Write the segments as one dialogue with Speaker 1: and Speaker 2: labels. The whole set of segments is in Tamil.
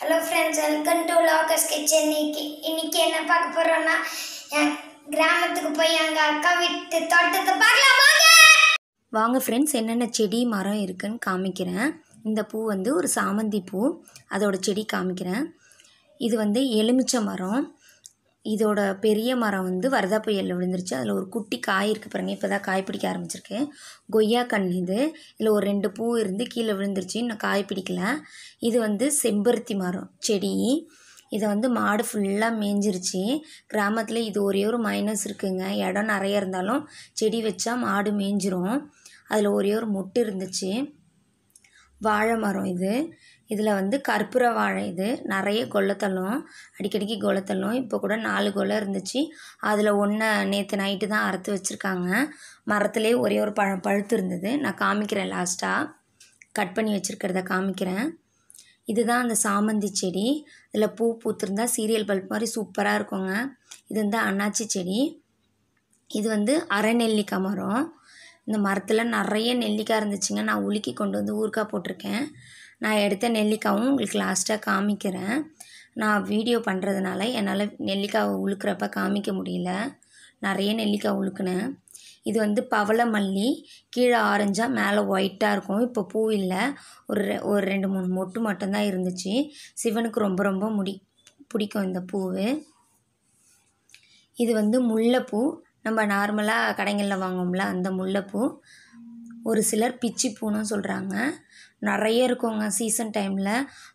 Speaker 1: hello friends welcome to Locus kitchen இன்னைக்கு இன்னைக்கு என்ன பார்க்க போகிறோன்னா என் கிராமத்துக்கு போய் எங்கள் அக்கா வீட்டு தோட்டத்தை பார்க்கலாம் வாங்க வாங்க ஃப்ரெண்ட்ஸ் என்னென்ன செடி மரம் இருக்குன்னு காமிக்கிறேன் இந்த பூ வந்து ஒரு சாமந்தி பூ அதோட செடி காமிக்கிறேன் இது வந்து எலுமிச்சை மரம் இதோட பெரிய மரம் வந்து வரதா புயலில் விழுந்துருச்சு அதில் ஒரு குட்டி காய் இருக்குது பாருங்கள் இப்போ தான் காய் பிடிக்க ஆரம்பிச்சிருக்கு கொய்யா கண் இது இதில் ஒரு ரெண்டு பூ இருந்து கீழே விழுந்துருச்சு இன்னும் காய் பிடிக்கல இது வந்து செம்பருத்தி மரம் செடி இதை வந்து மாடு ஃபுல்லாக மேய்ஞ்சிருச்சு கிராமத்தில் இது ஒரே ஒரு மைனஸ் இருக்குங்க இடம் நிறைய இருந்தாலும் செடி வச்சா மாடு மேய்ஞ்சிரும் அதில் ஒரே ஒரு மொட்டு இருந்துச்சு வாழை மரம் இது இதில் வந்து கற்பூர வாழை இது நிறைய கொலை அடிக்கடிக்கு கொலை இப்போ கூட நாலு கொலை இருந்துச்சு அதில் ஒன்றை நேற்று நைட்டு தான் அறுத்து வச்சுருக்காங்க மரத்துலேயே ஒரே ஒரு பழம் பழுத்து இருந்தது நான் காமிக்கிறேன் லாஸ்ட்டாக கட் பண்ணி வச்சுருக்கிறத காமிக்கிறேன் இதுதான் அந்த சாமந்தி செடி இதில் பூ பூத்துருந்தா சீரியல் பல்ப் மாதிரி சூப்பராக இருக்குங்க இது வந்து அண்ணாச்சி செடி இது வந்து அரை நெல்லிக்காய் மரம் இந்த மரத்தில் நிறைய நெல்லிக்காய் இருந்துச்சுங்க நான் உலுக்கி கொண்டு வந்து ஊறுக்காய் போட்டிருக்கேன் நான் எடுத்த நெல்லிக்காவும் உங்களுக்கு லாஸ்ட்டாக காமிக்கிறேன் நான் வீடியோ பண்ணுறதுனால என்னால் நெல்லிக்காவை உழுக்கிறப்ப காமிக்க முடியல நிறைய நெல்லிக்காய் உழுக்குனேன் இது வந்து பவளை மல்லி கீழே ஆரஞ்சாக மேலே ஒயிட்டாக இருக்கும் இப்போ பூ இல்லை ஒரு ஒரு ரெண்டு மூணு மொட்டு மட்டும்தான் இருந்துச்சு சிவனுக்கு ரொம்ப ரொம்ப முடி பிடிக்கும் இந்த பூவு இது வந்து முல்லைப்பூ நம்ம நார்மலாக கடைங்களில் வாங்குவோம்ல அந்த முல்லைப்பூ ஒரு சிலர் பிச்சி பூன்னு சொல்கிறாங்க நிறைய இருக்குங்க சீசன் டைமில்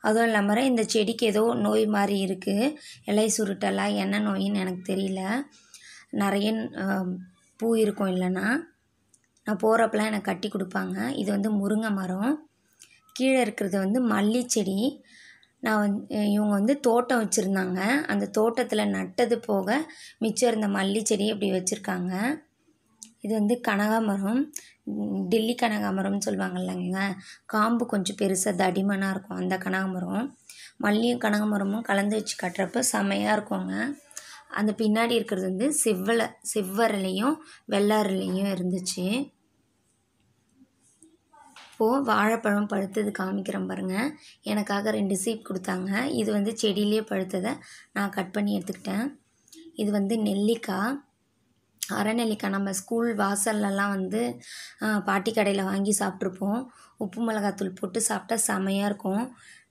Speaker 1: அதுவும் இல்லாமல் இந்த செடிக்கு ஏதோ நோய் மாதிரி இருக்குது இலை சுருட்டெல்லாம் என்ன நோயின்னு எனக்கு தெரியல நிறைய பூ இருக்கும் இல்லைன்னா நான் போகிறப்பெல்லாம் எனக்கு கட்டி கொடுப்பாங்க இது வந்து முருங்கை மரம் கீழே இருக்கிறது வந்து மல்லி செடி நான் வந் இவங்க வந்து தோட்டம் வச்சுருந்தாங்க அந்த தோட்டத்தில் நட்டது போக மிச்சம் இருந்த மல்லி செடி இப்படி வச்சுருக்காங்க இது வந்து கனகாமரம் டெல்லி கனகாமரம்னு சொல்லுவாங்க இல்லைங்க காம்பு கொஞ்சம் பெருசாக தடிமனாக இருக்கும் அந்த கனகாமரம் மல்லியும் கனகாமரமும் கலந்து வச்சு கட்டுறப்ப செமையாக இருக்குங்க அந்த பின்னாடி இருக்கிறது வந்து செவ்வலை செவ்வரலையும் வெள்ளாரலையும் இருந்துச்சு இப்போது வாழைப்பழம் பழுத்தது காமிக்கிறேன் பாருங்கள் எனக்காக ரெண்டு சீப் கொடுத்தாங்க இது வந்து செடியிலே பழுத்ததை நான் கட் பண்ணி எடுத்துக்கிட்டேன் இது வந்து நெல்லிக்காய் அறநிலைக்கா நம்ம ஸ்கூல் வாசல்லலாம் வந்து பாட்டி கடையில் வாங்கி சாப்பிட்ருப்போம் உப்பு மிளகாத்தூள் போட்டு சாப்பிட்டா செமையாக இருக்கும்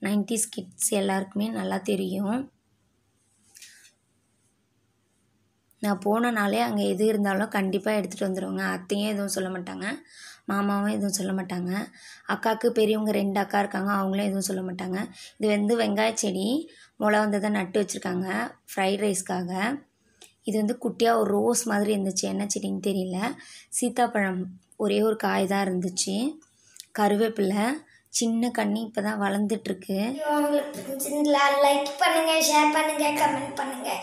Speaker 1: நைன்டிஸ் கிட்ஸ் எல்லாருக்குமே நல்லா தெரியும் நான் போனனாலே அங்கே எது இருந்தாலும் கண்டிப்பாக எடுத்துகிட்டு வந்துடுவாங்க அத்தையும் எதுவும் சொல்ல மாட்டாங்க மாமாவும் எதுவும் சொல்ல மாட்டாங்க அக்காவுக்கு பெரியவங்க ரெண்டு அக்கா இருக்காங்க அவங்களும் எதுவும் சொல்ல மாட்டாங்க இது வந்து வெங்காய செடி மொளை வந்து தான் நட்டு வச்சுருக்காங்க ஃப்ரைட் ரைஸ்க்காக இது வந்து குட்டியாக ஒரு ரோஸ் மாதிரி இருந்துச்சு என்ன செடின்னு தெரியல சீத்தாப்பழம் ஒரே ஒரு காய் தான் இருந்துச்சு கருவேப்பிலை சின்ன கண்ணி இப்போ தான் வளர்ந்துட்டுருக்கு லைக் பண்ணுங்கள் ஷேர் பண்ணுங்கள் கமெண்ட் பண்ணுங்கள்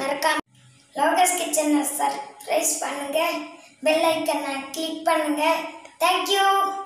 Speaker 1: மறக்காம லோகஸ் கிச்சனை சர்ப்ரைஸ் பண்ணுங்கள் பெல் ஐக்கனை கிளிக் பண்ணுங்கள் தேங்க்யூ